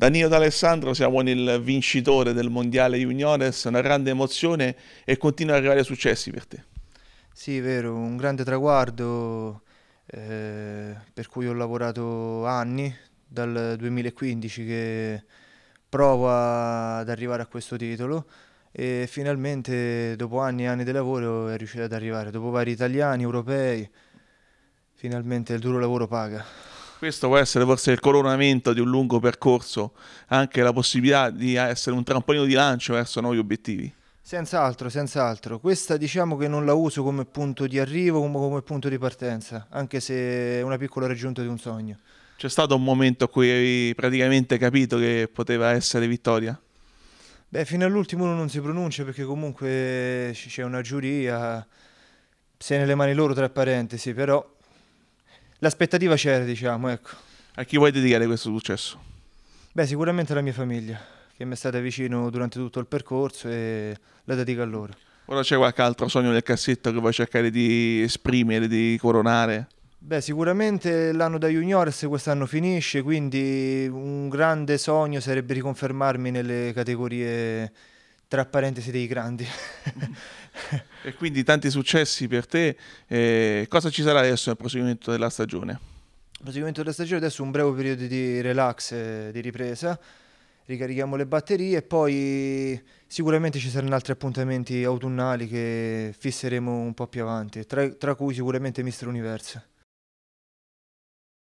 Danilo D'Alessandro siamo il vincitore del Mondiale Juniores, una grande emozione e continua ad arrivare successi per te. Sì, vero, un grande traguardo eh, per cui ho lavorato anni, dal 2015 che provo ad arrivare a questo titolo e finalmente dopo anni e anni di lavoro è riuscito ad arrivare, dopo vari italiani, europei, finalmente il duro lavoro paga questo può essere forse il coronamento di un lungo percorso, anche la possibilità di essere un trampolino di lancio verso nuovi obiettivi. Senz'altro, senz'altro. Questa diciamo che non la uso come punto di arrivo, come, come punto di partenza, anche se è una piccola raggiunta di un sogno. C'è stato un momento in cui hai praticamente capito che poteva essere vittoria? Beh, fino all'ultimo uno non si pronuncia perché comunque c'è una giuria, sei nelle mani loro tra parentesi, però L'aspettativa c'era, diciamo, ecco. A chi vuoi dedicare questo successo? Beh, sicuramente alla mia famiglia, che mi è stata vicino durante tutto il percorso e la dedico a loro. Ora c'è qualche altro sogno nel cassetto che vuoi cercare di esprimere, di coronare? Beh, sicuramente l'anno da juniores quest'anno finisce, quindi un grande sogno sarebbe riconfermarmi nelle categorie tra parentesi dei grandi. e quindi tanti successi per te. Eh, cosa ci sarà adesso nel proseguimento della stagione? Nel proseguimento della stagione adesso un breve periodo di relax, eh, di ripresa, ricarichiamo le batterie e poi sicuramente ci saranno altri appuntamenti autunnali che fisseremo un po' più avanti, tra, tra cui sicuramente Mister Universo.